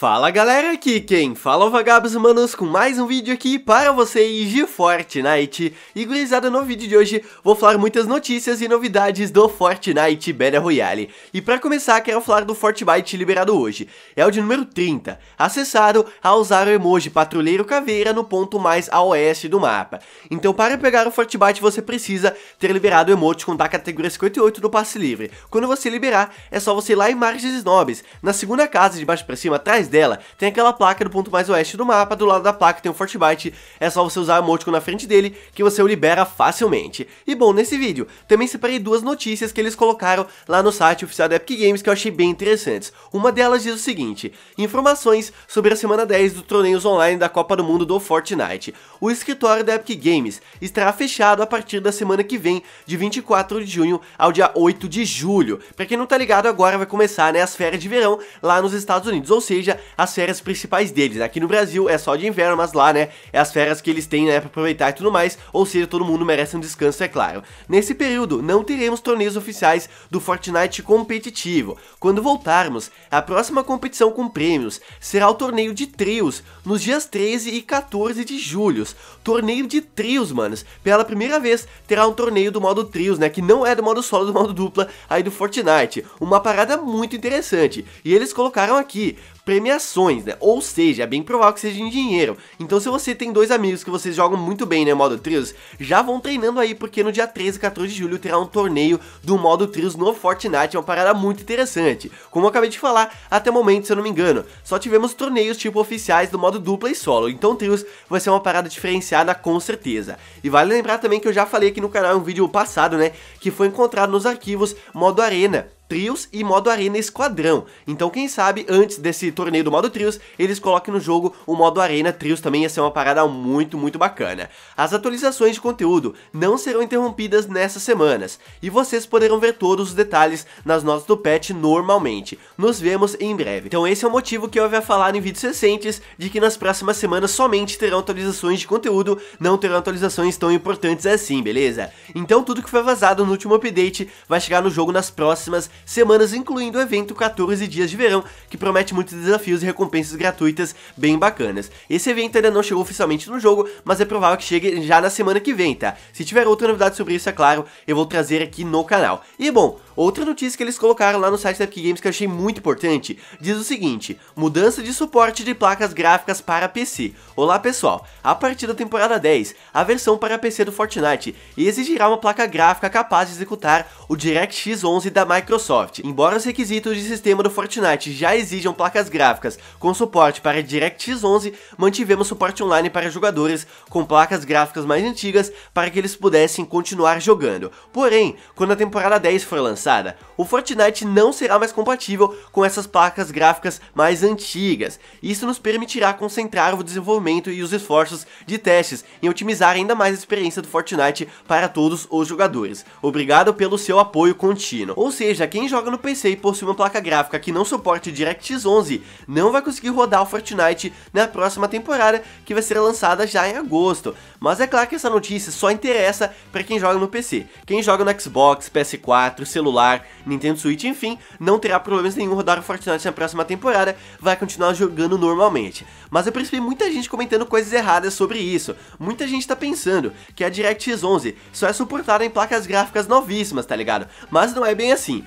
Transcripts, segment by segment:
Fala galera, aqui quem fala é o Vagabos Manos com mais um vídeo aqui para vocês de Fortnite E gurizada, no vídeo de hoje vou falar muitas notícias e novidades do Fortnite Battle Royale E para começar quero falar do Fortnite liberado hoje É o de número 30, acessado a usar o emoji patrulheiro caveira no ponto mais a oeste do mapa Então para pegar o Fortnite você precisa ter liberado o com da categoria 58 do passe livre Quando você liberar é só você ir lá em margens nobres, na segunda casa de baixo para cima, atrás dela. Tem aquela placa do ponto mais oeste do mapa, do lado da placa tem um Fortnite, é só você usar o emoticon na frente dele que você o libera facilmente. E bom, nesse vídeo também separei duas notícias que eles colocaram lá no site oficial da Epic Games que eu achei bem interessantes. Uma delas diz o seguinte, informações sobre a semana 10 do torneios online da Copa do Mundo do Fortnite. O escritório da Epic Games estará fechado a partir da semana que vem, de 24 de junho ao dia 8 de julho. Pra quem não tá ligado, agora vai começar né, as férias de verão lá nos Estados Unidos, ou seja, as férias principais deles. Aqui no Brasil é só de inverno, mas lá, né, é as férias que eles têm, né, pra aproveitar e tudo mais, ou seja, todo mundo merece um descanso, é claro. Nesse período, não teremos torneios oficiais do Fortnite competitivo. Quando voltarmos, a próxima competição com prêmios será o torneio de trios, nos dias 13 e 14 de julho. Torneio de trios, manos. Pela primeira vez, terá um torneio do modo trios, né, que não é do modo solo, do modo dupla, aí do Fortnite. Uma parada muito interessante. E eles colocaram aqui, premiações, né? Ou seja, é bem provável que seja em dinheiro. Então se você tem dois amigos que vocês jogam muito bem né, modo trios, já vão treinando aí, porque no dia 13 e 14 de julho terá um torneio do modo trios no Fortnite, é uma parada muito interessante. Como eu acabei de falar, até o momento, se eu não me engano, só tivemos torneios tipo oficiais do modo dupla e solo, então trios vai ser uma parada diferenciada com certeza. E vale lembrar também que eu já falei aqui no canal em um vídeo passado, né, que foi encontrado nos arquivos modo arena, trios e modo arena esquadrão. Então quem sabe antes desse torneio do modo trios, eles coloquem no jogo o modo arena trios também ia ser uma parada muito, muito bacana. As atualizações de conteúdo não serão interrompidas nessas semanas e vocês poderão ver todos os detalhes nas notas do patch normalmente. Nos vemos em breve. Então esse é o motivo que eu havia falado em vídeos recentes de que nas próximas semanas somente terão atualizações de conteúdo, não terão atualizações tão importantes assim, beleza? Então tudo que foi vazado no último update vai chegar no jogo nas próximas semanas, incluindo o evento 14 Dias de Verão, que promete muitos desafios e recompensas gratuitas bem bacanas. Esse evento ainda não chegou oficialmente no jogo, mas é provável que chegue já na semana que vem, tá? Se tiver outra novidade sobre isso, é claro, eu vou trazer aqui no canal. E bom, Outra notícia que eles colocaram lá no site da Epic Games que eu achei muito importante, diz o seguinte, mudança de suporte de placas gráficas para PC. Olá pessoal, a partir da temporada 10, a versão para PC do Fortnite exigirá uma placa gráfica capaz de executar o DirectX 11 da Microsoft. Embora os requisitos de sistema do Fortnite já exijam placas gráficas com suporte para DirectX 11, mantivemos suporte online para jogadores com placas gráficas mais antigas para que eles pudessem continuar jogando. Porém, quando a temporada 10 for lançada, passada, o Fortnite não será mais compatível com essas placas gráficas mais antigas. Isso nos permitirá concentrar o desenvolvimento e os esforços de testes em otimizar ainda mais a experiência do Fortnite para todos os jogadores. Obrigado pelo seu apoio contínuo. Ou seja, quem joga no PC e possui uma placa gráfica que não suporte DirectX 11 não vai conseguir rodar o Fortnite na próxima temporada que vai ser lançada já em agosto. Mas é claro que essa notícia só interessa para quem joga no PC. Quem joga no Xbox, PS4, celular celular, Nintendo Switch, enfim, não terá problemas nenhum rodar o Fortnite na próxima temporada, vai continuar jogando normalmente. Mas eu percebi muita gente comentando coisas erradas sobre isso. Muita gente tá pensando que a DirectX 11 só é suportada em placas gráficas novíssimas, tá ligado? Mas não é bem assim.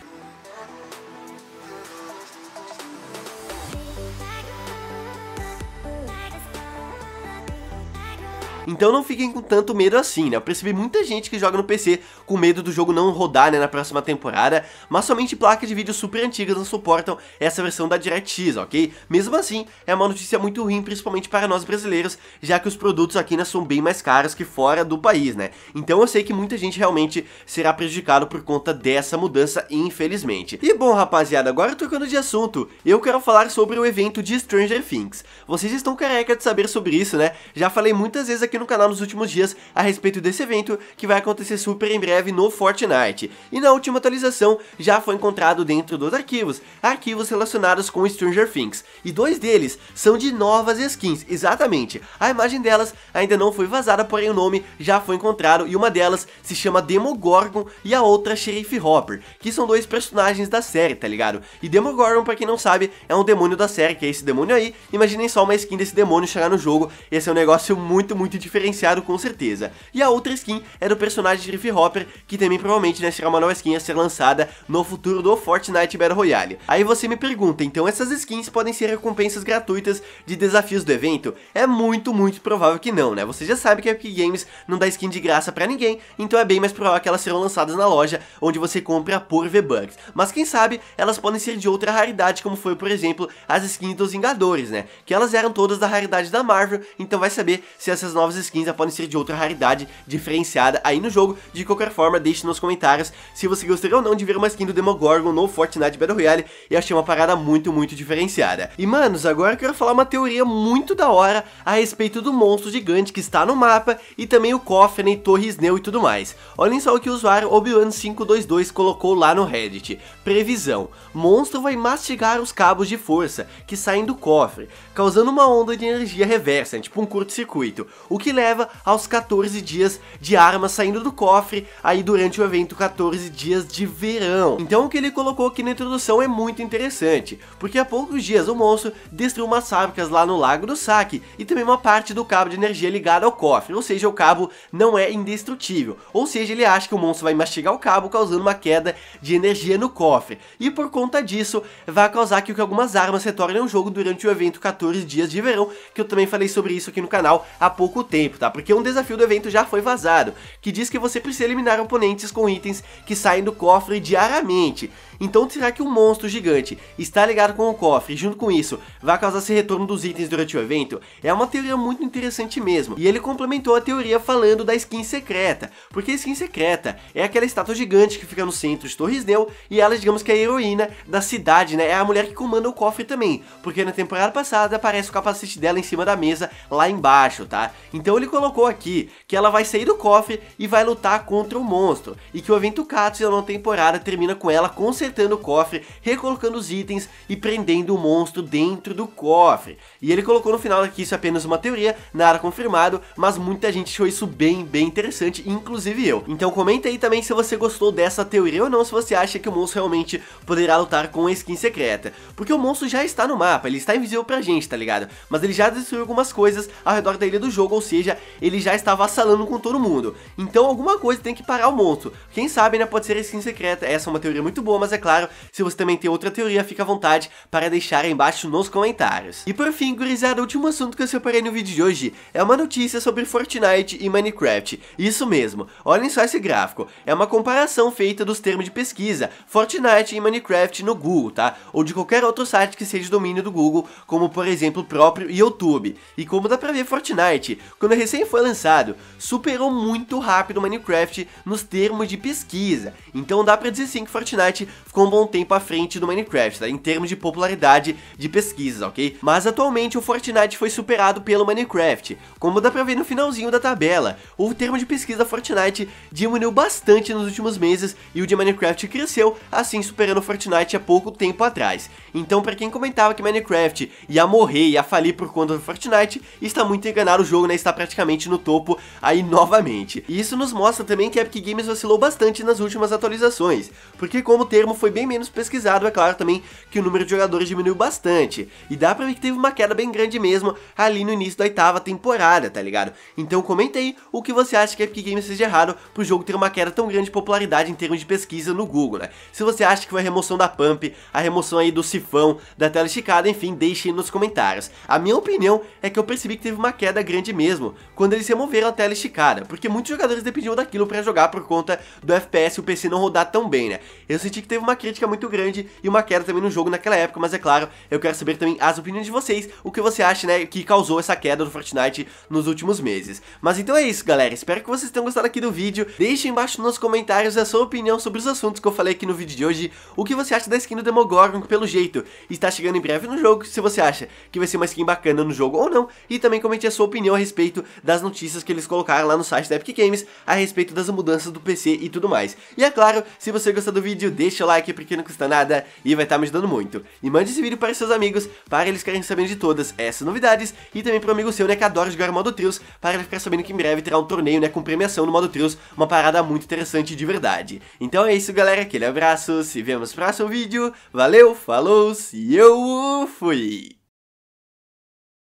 Então não fiquem com tanto medo assim, né? Eu percebi muita gente que joga no PC com medo do jogo não rodar né, na próxima temporada, mas somente placas de vídeo super antigas não suportam essa versão da DirectX, ok? Mesmo assim, é uma notícia muito ruim, principalmente para nós brasileiros, já que os produtos aqui né, são bem mais caros que fora do país, né? Então eu sei que muita gente realmente será prejudicado por conta dessa mudança, infelizmente. E bom, rapaziada, agora trocando de assunto, eu quero falar sobre o evento de Stranger Things. Vocês estão careca de saber sobre isso, né? Já falei muitas vezes aqui aqui no canal nos últimos dias a respeito desse evento que vai acontecer super em breve no Fortnite. E na última atualização já foi encontrado dentro dos arquivos, arquivos relacionados com Stranger Things. E dois deles são de novas skins, exatamente. A imagem delas ainda não foi vazada, porém o nome já foi encontrado e uma delas se chama Demogorgon e a outra Sheriff Hopper, que são dois personagens da série, tá ligado? E Demogorgon, pra quem não sabe, é um demônio da série, que é esse demônio aí. Imaginem só uma skin desse demônio chegar no jogo, esse é um negócio muito, muito diferenciado com certeza. E a outra skin é do personagem Riff Hopper, que também provavelmente né, será uma nova skin a ser lançada no futuro do Fortnite Battle Royale. Aí você me pergunta, então essas skins podem ser recompensas gratuitas de desafios do evento? É muito, muito provável que não, né? Você já sabe que a Epic Games não dá skin de graça pra ninguém, então é bem mais provável que elas serão lançadas na loja, onde você compra por V-Bucks. Mas quem sabe, elas podem ser de outra raridade, como foi, por exemplo, as skins dos Vingadores, né? Que elas eram todas da raridade da Marvel, então vai saber se essas novas novas skins podem ser de outra raridade diferenciada aí no jogo. De qualquer forma, deixe nos comentários se você gostaria ou não de ver uma skin do Demogorgon no Fortnite Battle Royale. Eu achei uma parada muito, muito diferenciada. E, manos, agora eu quero falar uma teoria muito da hora a respeito do monstro gigante que está no mapa e também o cofre, né, torres neu e tudo mais. Olhem só o que o usuário Obiwan522 colocou lá no Reddit. Previsão. Monstro vai mastigar os cabos de força que saem do cofre, causando uma onda de energia reversa, né, tipo um curto-circuito, o que leva aos 14 dias de armas saindo do cofre aí durante o evento 14 dias de verão. Então o que ele colocou aqui na introdução é muito interessante, porque há poucos dias o monstro destruiu umas fábricas lá no Lago do Saque e também uma parte do cabo de energia ligado ao cofre, ou seja, o cabo não é indestrutível, ou seja, ele acha que o monstro vai mastigar o cabo causando uma queda de energia no cofre, e por conta disso vai causar que algumas armas retornem ao jogo durante o evento 14 dias de verão, que eu também falei sobre isso aqui no canal há pouco tempo, tá? Porque um desafio do evento já foi vazado, que diz que você precisa eliminar oponentes com itens que saem do cofre diariamente. Então será que um monstro gigante está ligado com o cofre e junto com isso vai causar esse retorno dos itens durante o evento? É uma teoria muito interessante mesmo. E ele complementou a teoria falando da skin secreta, porque a skin secreta é aquela estátua gigante que fica no centro de Torres Neu e ela digamos que é a heroína da cidade, né? É a mulher que comanda o cofre também, porque na temporada passada aparece o capacete dela em cima da mesa lá embaixo, tá? Então, então ele colocou aqui que ela vai sair do cofre e vai lutar contra o monstro, e que o evento Katsuya na temporada termina com ela consertando o cofre, recolocando os itens e prendendo o monstro dentro do cofre. E ele colocou no final que isso é apenas uma teoria, nada confirmado, mas muita gente achou isso bem, bem interessante, inclusive eu. Então comenta aí também se você gostou dessa teoria ou não, se você acha que o monstro realmente poderá lutar com a skin secreta. Porque o monstro já está no mapa, ele está invisível pra gente, tá ligado? Mas ele já destruiu algumas coisas ao redor da ilha do jogo, ou seja, ele já está vassalando com todo mundo. Então alguma coisa tem que parar o monstro. Quem sabe, né, pode ser a assim skin secreta. Essa é uma teoria muito boa, mas é claro, se você também tem outra teoria, fica à vontade para deixar aí embaixo nos comentários. E por fim, gurizada, o último assunto que eu separei no vídeo de hoje é uma notícia sobre Fortnite e Minecraft. Isso mesmo, olhem só esse gráfico. É uma comparação feita dos termos de pesquisa Fortnite e Minecraft no Google, tá? Ou de qualquer outro site que seja domínio do Google, como por exemplo o próprio YouTube. E como dá pra ver Fortnite, quando recém foi lançado, superou muito rápido o Minecraft nos termos de pesquisa, então dá pra dizer sim que Fortnite ficou um bom tempo à frente do Minecraft, tá? em termos de popularidade de pesquisas, ok? Mas atualmente o Fortnite foi superado pelo Minecraft, como dá pra ver no finalzinho da tabela, o termo de pesquisa da Fortnite diminuiu bastante nos últimos meses e o de Minecraft cresceu, assim superando o Fortnite há pouco tempo atrás. Então pra quem comentava que Minecraft ia morrer, ia falir por conta do Fortnite, está muito enganado o jogo, né? Está está praticamente no topo aí novamente. E isso nos mostra também que a Epic Games vacilou bastante nas últimas atualizações, porque como o termo foi bem menos pesquisado, é claro também que o número de jogadores diminuiu bastante, e dá pra ver que teve uma queda bem grande mesmo ali no início da oitava temporada, tá ligado? Então comenta aí o que você acha que a Epic Games fez de errado pro jogo ter uma queda tão grande de popularidade em termos de pesquisa no Google, né? Se você acha que foi a remoção da pump, a remoção aí do sifão, da tela esticada, enfim, deixe aí nos comentários. A minha opinião é que eu percebi que teve uma queda grande mesmo, mesmo quando eles removeram a tela esticada, porque muitos jogadores dependiam daquilo para jogar por conta do FPS e o PC não rodar tão bem, né? Eu senti que teve uma crítica muito grande e uma queda também no jogo naquela época, mas é claro, eu quero saber também as opiniões de vocês, o que você acha, né, que causou essa queda do Fortnite nos últimos meses. Mas então é isso, galera, espero que vocês tenham gostado aqui do vídeo, deixe embaixo nos comentários a sua opinião sobre os assuntos que eu falei aqui no vídeo de hoje, o que você acha da skin do Demogorgon, que pelo jeito está chegando em breve no jogo, se você acha que vai ser uma skin bacana no jogo ou não, e também comente a sua opinião a respeito respeito das notícias que eles colocaram lá no site da Epic Games a respeito das mudanças do PC e tudo mais. E é claro, se você gostou do vídeo, deixa o like porque não custa nada e vai estar tá me ajudando muito. E mande esse vídeo para seus amigos para eles querem saber de todas essas novidades e também para um amigo seu, né, que adora jogar modo Trios, para ele ficar sabendo que em breve terá um torneio, né, com premiação no modo Trios, uma parada muito interessante de verdade. Então é isso, galera, aquele abraço, se vemos no próximo vídeo, valeu, falou, e eu fui!